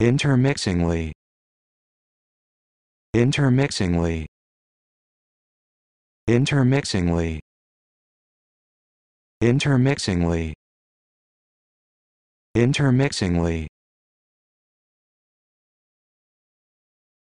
intermixingly intermixingly intermixingly intermixingly intermixingly